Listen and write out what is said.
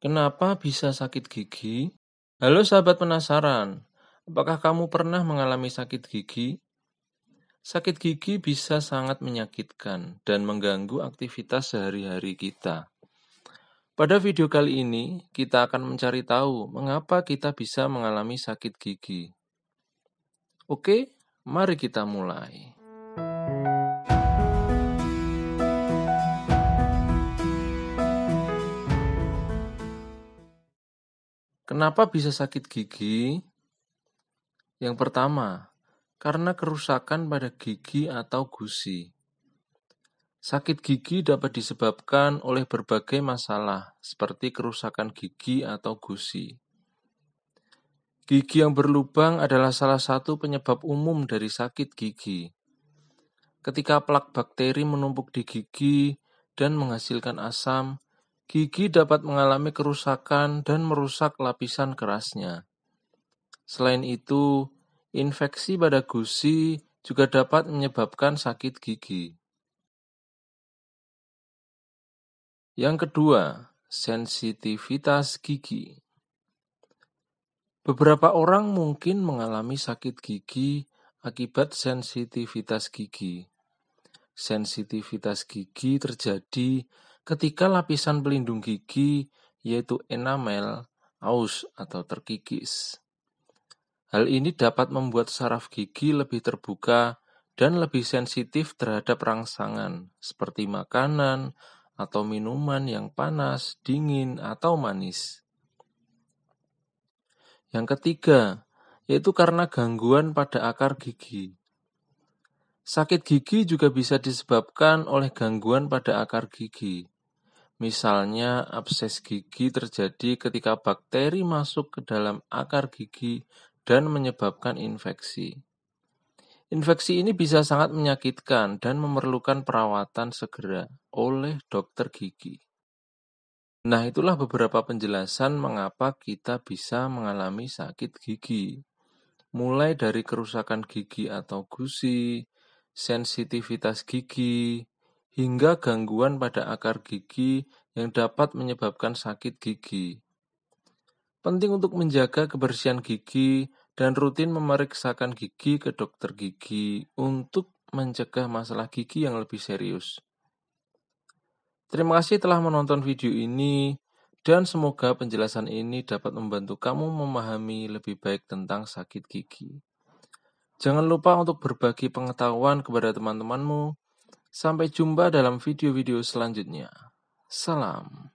Kenapa bisa sakit gigi? Halo sahabat penasaran, apakah kamu pernah mengalami sakit gigi? Sakit gigi bisa sangat menyakitkan dan mengganggu aktivitas sehari-hari kita. Pada video kali ini, kita akan mencari tahu mengapa kita bisa mengalami sakit gigi. Oke, mari kita mulai. Kenapa bisa sakit gigi? Yang pertama, karena kerusakan pada gigi atau gusi. Sakit gigi dapat disebabkan oleh berbagai masalah, seperti kerusakan gigi atau gusi. Gigi yang berlubang adalah salah satu penyebab umum dari sakit gigi. Ketika plak bakteri menumpuk di gigi dan menghasilkan asam, Gigi dapat mengalami kerusakan dan merusak lapisan kerasnya. Selain itu, infeksi pada gusi juga dapat menyebabkan sakit gigi. Yang kedua, sensitivitas gigi. Beberapa orang mungkin mengalami sakit gigi akibat sensitivitas gigi. Sensitivitas gigi terjadi ketika lapisan pelindung gigi yaitu enamel aus atau terkikis. Hal ini dapat membuat saraf gigi lebih terbuka dan lebih sensitif terhadap rangsangan seperti makanan atau minuman yang panas, dingin, atau manis. Yang ketiga, yaitu karena gangguan pada akar gigi. Sakit gigi juga bisa disebabkan oleh gangguan pada akar gigi. Misalnya, abses gigi terjadi ketika bakteri masuk ke dalam akar gigi dan menyebabkan infeksi. Infeksi ini bisa sangat menyakitkan dan memerlukan perawatan segera oleh dokter gigi. Nah, itulah beberapa penjelasan mengapa kita bisa mengalami sakit gigi mulai dari kerusakan gigi atau gusi, sensitivitas gigi, hingga gangguan pada akar gigi yang dapat menyebabkan sakit gigi. Penting untuk menjaga kebersihan gigi dan rutin memeriksakan gigi ke dokter gigi untuk mencegah masalah gigi yang lebih serius. Terima kasih telah menonton video ini dan semoga penjelasan ini dapat membantu kamu memahami lebih baik tentang sakit gigi. Jangan lupa untuk berbagi pengetahuan kepada teman-temanmu. Sampai jumpa dalam video-video selanjutnya. Salam.